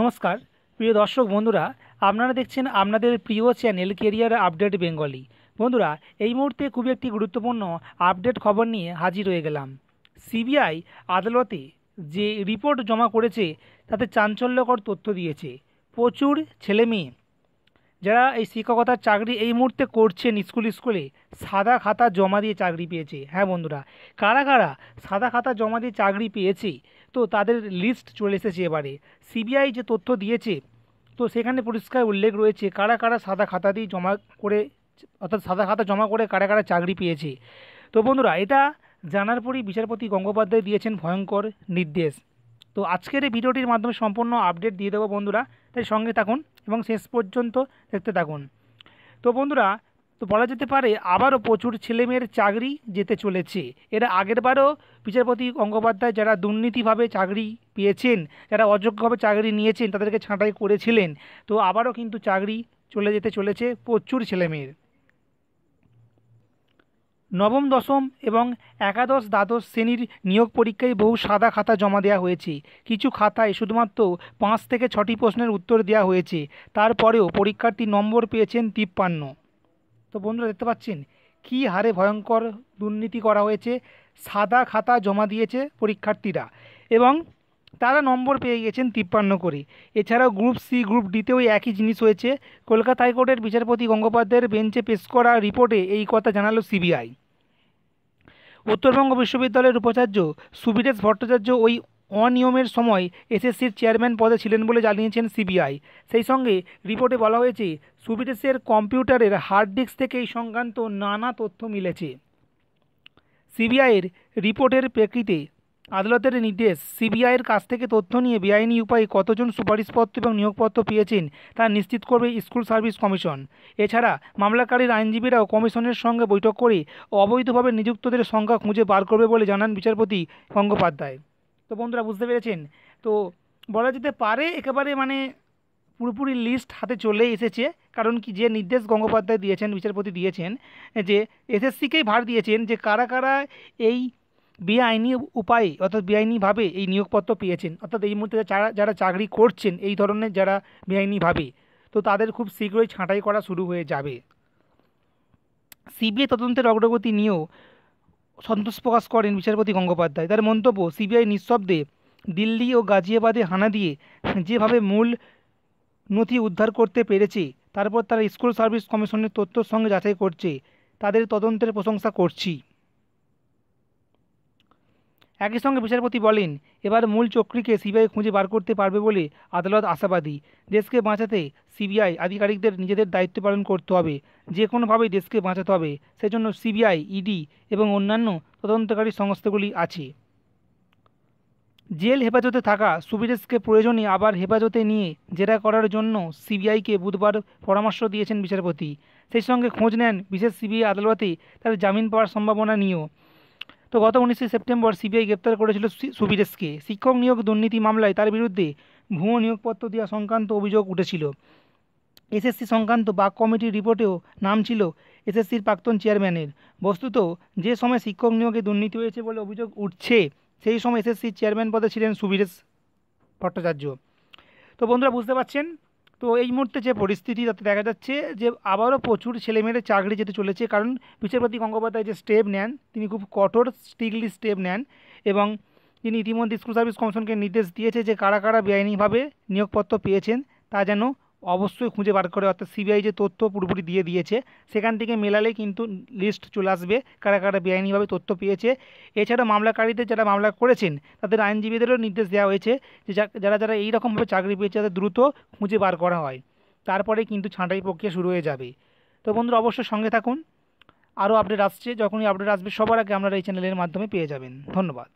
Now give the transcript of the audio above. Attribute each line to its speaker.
Speaker 1: নমস্কার প্রিয় দর্শক বন্ধুরা আপনারা দেখছেন আপনাদের প্রিয় চ্যানেল কেরিয়ার আপডেট বেঙ্গলি বন্ধুরা এই মুহূর্তে খুবই একটি গুরুত্বপূর্ণ আপডেট খবর নিয়ে হাজির হয়ে গেলাম সিবিআই আদালতে যে রিপোর্ট জমা করেছে তাতে চাঞ্চল্যকর তথ্য দিয়েছে প্রচুর ছেলে মেয়ে যারা এই শিক্ষকতার চাকরি এই মুহূর্তে করছেন স্কুল স্কুলে সাদা খাতা জমা দিয়ে চাকরি পেয়েছে হ্যাঁ বন্ধুরা কারা কারা সাদা খাতা জমা দিয়ে চাকরি পেয়েছে তো তাদের লিস্ট চলে এসেছে এবারে সিবিআই যে তথ্য দিয়েছে তো সেখানে পরিষ্কার উল্লেখ রয়েছে কারা কারা সাদা খাতা দিয়ে জমা করে অর্থাৎ সাদা খাতা জমা করে কারা কারা চাকরি পেয়েছে তো বন্ধুরা এটা জানার পরই বিচারপতি গঙ্গোপাধ্যায় দিয়েছেন ভয়ঙ্কর নির্দেশ তো আজকের এই ভিডিওটির মাধ্যমে সম্পূর্ণ আপডেট দিয়ে দেবো বন্ধুরা তাই সঙ্গে থাকুন এবং শেষ পর্যন্ত দেখতে থাকুন তো বন্ধুরা তো বলা যেতে পারে আবারও প্রচুর ছেলেমেয়ের চাকরি যেতে চলেছে এরা আগেরবারও বিচারপতি গঙ্গোপাধ্যায় যারা দুর্নীতিভাবে চাকরি পেয়েছেন যারা অযোগ্যভাবে চাকরি নিয়েছেন তাদেরকে ছাঁটাই করেছিলেন তো আবারও কিন্তু চাকরি চলে যেতে চলেছে প্রচুর ছেলেমেয়ের নবম দশম এবং একাদশ দ্বাদশ শ্রেণীর নিয়োগ পরীক্ষায় বহু সাদা খাতা জমা দেওয়া হয়েছে কিছু খাতায় শুধুমাত্র পাঁচ থেকে ছটি প্রশ্নের উত্তর দেওয়া হয়েছে তারপরেও পরীক্ষার্থী নম্বর পেয়েছেন তিপ্পান্ন তো বন্ধুরা দেখতে পাচ্ছেন কি হারে ভয়ঙ্কর দুর্নীতি করা হয়েছে সাদা খাতা জমা দিয়েছে পরীক্ষার্থীরা এবং তারা নম্বর পেয়ে গেছেন তিপ্পান্ন করে এছাড়াও গ্রুপ সি গ্রুপ ডিতেও একই জিনিস হয়েছে কলকাতা হাইকোর্টের বিচারপতি গঙ্গোপাধ্যায়ের বেঞ্চে পেশ করা রিপোর্টে এই কথা জানালো সিবিআই উত্তরবঙ্গ বিশ্ববিদ্যালয়ের উপাচার্য সুবিরেশ ভট্টাচার্য ওই অনিয়মের সময় এসএসসির চেয়ারম্যান পদে ছিলেন বলে জানিয়েছেন সিবিআই সেই সঙ্গে রিপোর্টে বলা হয়েছে সুবিরেশের কম্পিউটারের হার্ড ডিস্ক থেকে এই সংক্রান্ত নানা তথ্য মিলেছে সিবিআইয়ের রিপোর্টের প্রেক্ষিতে আদালতের নির্দেশ সিবিআইয়ের কাছ থেকে তথ্য নিয়ে বেআইনি উপায়ে কতজন সুপারিশপত্র এবং নিয়োগপত্র পেয়েছেন তা নিশ্চিত করবে স্কুল সার্ভিস কমিশন এছাড়া মামলাকারীর আইনজীবীরাও কমিশনের সঙ্গে বৈঠক করে অবৈধভাবে নিযুক্তদের সংখ্যা খুঁজে বার করবে বলে জানান বিচারপতি গঙ্গোপাধ্যায় তো বন্ধুরা বুঝতে পেরেছেন তো বলা যেতে পারে একেবারে মানে পুরোপুরি লিস্ট হাতে চলে এসেছে কারণ কি যে নির্দেশ গঙ্গোপাধ্যায় দিয়েছেন বিচারপতি দিয়েছেন যে এসএসসিকেই ভার দিয়েছেন যে কারা কারা এই বেআইনি উপায়ে অর্থাৎ বেআইনিভাবে এই নিয়োগপত্র পেয়েছেন অর্থাৎ এই মুহূর্তে যারা যারা চাকরি করছেন এই ধরনের যারা বেআইনিভাবে তো তাদের খুব শীঘ্রই ছাঁটাই করা শুরু হয়ে যাবে সিবিআই তদন্তের অগ্রগতি নিয়েও সন্তোষ প্রকাশ করেন বিচারপতি গঙ্গোপাধ্যায় তার মন্তব্য সিবিআই নিঃশব্দে দিল্লি ও গাজিয়াবাদে হানা দিয়ে যেভাবে মূল নথি উদ্ধার করতে পেরেছে তারপর তারা স্কুল সার্ভিস কমিশনের তথ্যর সঙ্গে যাচাই করছে তাদের তদন্তের প্রশংসা করছি একই সঙ্গে বিচারপতি বলেন এবার মূল চক্রীকে সিবিআই খুঁজে বার করতে পারবে বলে আদালত আশাবাদী দেশকে বাঁচাতে সিবিআই আধিকারিকদের নিজেদের দায়িত্ব পালন করতে হবে যে কোনোভাবেই দেশকে বাঁচাতে হবে সেজন্য সিবিআই ইডি এবং অন্যান্য তদন্তকারী সংস্থাগুলি আছে জেল হেফাজতে থাকা সুবিরেশকে প্রয়োজনে আবার হেফাজতে নিয়ে জেরা করার জন্য সিবিআইকে বুধবার পরামর্শ দিয়েছেন বিচারপতি সেই সঙ্গে খোঁজ নেন বিশেষ সিবিআই আদালতে তার জামিন পাওয়ার সম্ভাবনা নিয়েও তো গত উনিশে সেপ্টেম্বর সিবিআই গ্রেপ্তার করেছিল সুবিরেশকে শিক্ষক নিয়োগ দুর্নীতি মামলায় তার বিরুদ্ধে ভুয়ো নিয়োগপত্র দেওয়া সংক্রান্ত অভিযোগ উঠেছিল এসএসসি সংক্রান্ত বাক কমিটির রিপোর্টেও নাম ছিল এসএসসির প্রাক্তন চেয়ারম্যানের বস্তুত যে সময় শিক্ষক নিয়োগে দুর্নীতি হয়েছে বলে অভিযোগ উঠছে সেই সময় এসএসসির চেয়ারম্যান পদে ছিলেন সুবীরেশ ভট্টাচার্য তো বন্ধুরা বুঝতে পারছেন তো এই মুহূর্তে যে পরিস্থিতি তাতে দেখা যাচ্ছে যে আবারও প্রচুর ছেলেমেয়ের চাকরি যেতে চলেছে কারণ বিচারপতি গঙ্গোপাধ্যায় যে স্টেপ নেন তিনি খুব কঠোর স্ট্রিকলি স্টেপ নেন এবং তিনি ইতিমধ্যে স্কুল সার্ভিস কমিশনকে নির্দেশ দিয়েছে যে কারা কারা বেআইনিভাবে নিয়োগপত্র পেয়েছেন তা যেন অবশ্যই খুঁজে বার করে অর্থাৎ সিবিআই যে তথ্য পুরোপুরি দিয়ে দিয়েছে সেখান থেকে মেলালে কিন্তু লিস্ট চলে আসবে কারা কারা বেআইনিভাবে তথ্য পেয়েছে এছাড়া মামলাকারীদের যারা মামলা করেছেন তাদের আইনজীবীদেরও নির্দেশ দেওয়া হয়েছে যে যারা যারা এইরকমভাবে চাকরি পেয়েছে তাদের দ্রুত খুঁজে বার করা হয় তারপরে কিন্তু ছাঁটাই প্রক্রিয়া শুরু হয়ে যাবে তো বন্ধুরা অবশ্যই সঙ্গে থাকুন আরও আপডেট আসছে যখনই আপডেট আসবে সবার আগে আপনারা এই চ্যানেলের মাধ্যমে পেয়ে যাবেন ধন্যবাদ